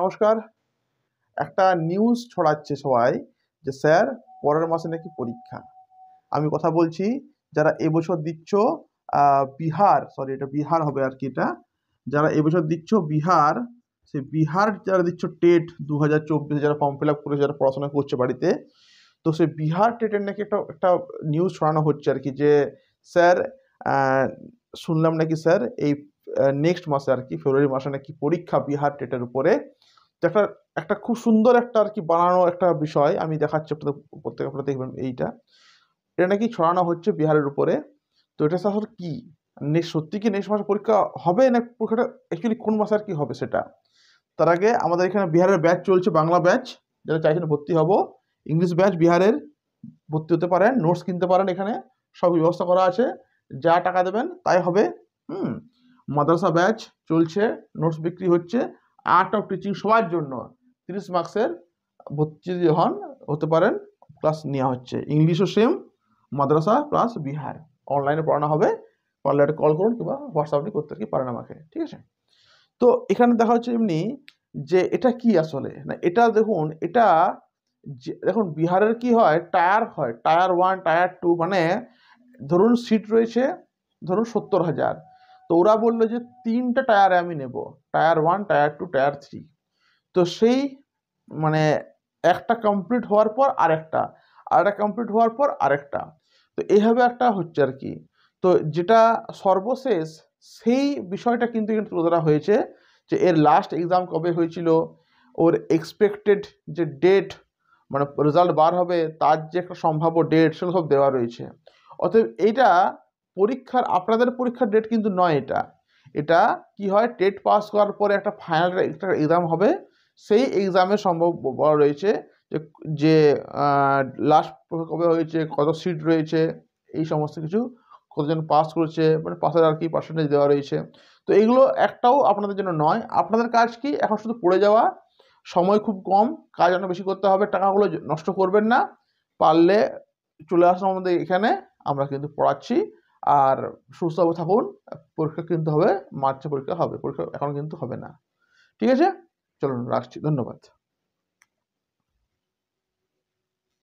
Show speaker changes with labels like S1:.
S1: নমস্কার একটা নিউজ ছড়াচ্ছে সবাই যে স্যার পরের মাসে নাকি পরীক্ষা আমি কথা বলছি যারা এবছর দিচ্ছ বিহার সরি এটা বিহার হবে আর কি এটা যারা এবছর দিচ্ছ বিহার সে বিহার যারা দিচ্ছ টেট দু হাজার চব্বিশে যারা ফর্ম ফিল আপ করেছে যারা পড়াশোনা করছে বাড়িতে তো সে বিহার টেটের নাকি একটা একটা নিউজ ছড়ানো হচ্ছে আর কি যে স্যার শুনলাম নাকি স্যার এই নেক্সট মাসে আর কি ফেব্রুয়ারি মাসে নাকি পরীক্ষা বিহার টেটের উপরে তো একটা একটা খুব সুন্দর একটা আর কি বানানো একটা বিষয় আমি দেখাচ্ছি আপনাদের প্রত্যেক আপনারা দেখবেন এইটা এটা নাকি ছড়ানো হচ্ছে বিহারের উপরে তো এটা আসলে কী নেক্সট সত্যি কি নেক্সট মাসে পরীক্ষা হবে না পরীক্ষাটা অ্যাকচুয়ালি কোন মাসে আর কি হবে সেটা তার আগে আমাদের এখানে বিহারের ব্যাচ চলছে বাংলা ব্যাচ যারা চাইছেন ভর্তি হব ইংলিশ ব্যাচ বিহারের ভর্তি হতে পারেন নোটস কিনতে পারেন এখানে সব ব্যবস্থা করা আছে যা টাকা দেবেন তাই হবে হুম মাদ্রাসা ব্যাচ চলছে নোটস বিক্রি হচ্ছে আর্ট অফ টিচিং সবার জন্য তিরিশ মার্কসের ভর্তি হন হতে পারেন ক্লাস নেওয়া হচ্ছে ইংলিশও সেম মাদ্রাসা প্লাস বিহার অনলাইনে পড়ানো হবে পারলে একটা কল করুন কিংবা হোয়াটসঅ্যাপটি করতে কি পারেন আমাকে ঠিক আছে তো এখানে দেখা হচ্ছে এমনি যে এটা কি আসলে না এটা দেখুন এটা দেখুন বিহারের কি হয় টায়ার হয় টায়ার ওয়ান টায়ার টু মানে ধরুন সিট রয়েছে ধরুন সত্তর হাজার তো ওরা বললো যে তিনটা টায়ারে আমি নেব tier one tier two tier three তো সেই মানে একটা কমপ্লিট হওয়ার পর আরেকটা আরেকটা কমপ্লিট হওয়ার পর আরেকটা তো এইভাবে একটা হচ্ছে আর কি তো যেটা সর্বশেষ সেই বিষয়টা কিন্তু এখানে তুলে ধরা হয়েছে যে এর লাস্ট এক্সাম কবে হয়েছিল ওর এক্সপেক্টেড যে ডেট মানে রেজাল্ট বার হবে তার যে একটা সম্ভাব্য ডেট সেগুলো সব দেওয়া রয়েছে অতএব এইটা পরীক্ষার আপনাদের পরীক্ষার ডেট কিন্তু নয় এটা এটা কি হয় টেট পাস করার পরে একটা ফাইনাল একটা এক্সাম হবে সেই এক্সামে সম্ভব রয়েছে যে লাস্ট কবে হয়েছে কত সিট রয়েছে এই সমস্ত কিছু কতজন পাস করেছে মানে পাসের আর কি পার্সেন্টেজ দেওয়া রয়েছে তো এইগুলো একটাও আপনাদের জন্য নয় আপনাদের কাজ কি এখন শুধু পড়ে যাওয়া সময় খুব কম কাজ অনেক বেশি করতে হবে টাকাগুলো নষ্ট করবেন না পারলে চলে আসার মধ্যে এখানে আমরা কিন্তু পড়াচ্ছি আর সুস্থ থাকুন পরীক্ষা কিন্তু হবে মার্চে পরীক্ষা হবে পরীক্ষা এখন কিন্তু হবে না ঠিক আছে চলুন রাখছি ধন্যবাদ